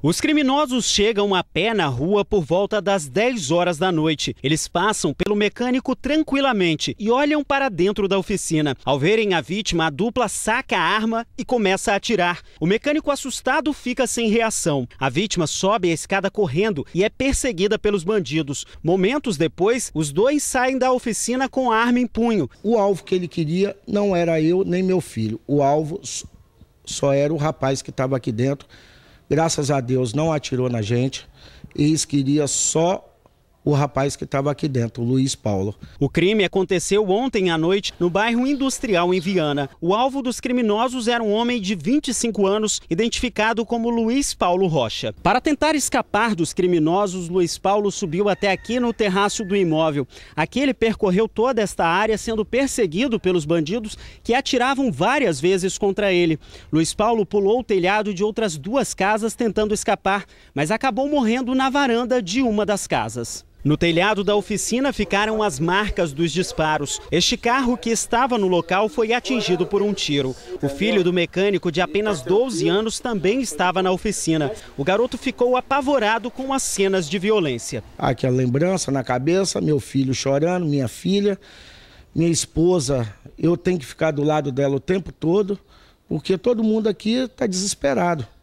Os criminosos chegam a pé na rua por volta das 10 horas da noite. Eles passam pelo mecânico tranquilamente e olham para dentro da oficina. Ao verem a vítima, a dupla saca a arma e começa a atirar. O mecânico assustado fica sem reação. A vítima sobe a escada correndo e é perseguida pelos bandidos. Momentos depois, os dois saem da oficina com a arma em punho. O alvo que ele queria não era eu nem meu filho. O alvo só era o rapaz que estava aqui dentro Graças a Deus não atirou na gente. Eles queriam só o rapaz que estava aqui dentro, o Luiz Paulo. O crime aconteceu ontem à noite no bairro Industrial, em Viana. O alvo dos criminosos era um homem de 25 anos, identificado como Luiz Paulo Rocha. Para tentar escapar dos criminosos, Luiz Paulo subiu até aqui no terraço do imóvel. Aqui ele percorreu toda esta área, sendo perseguido pelos bandidos que atiravam várias vezes contra ele. Luiz Paulo pulou o telhado de outras duas casas tentando escapar, mas acabou morrendo na varanda de uma das casas. No telhado da oficina ficaram as marcas dos disparos. Este carro que estava no local foi atingido por um tiro. O filho do mecânico, de apenas 12 anos, também estava na oficina. O garoto ficou apavorado com as cenas de violência. Aqui a lembrança na cabeça, meu filho chorando, minha filha, minha esposa. Eu tenho que ficar do lado dela o tempo todo, porque todo mundo aqui está desesperado.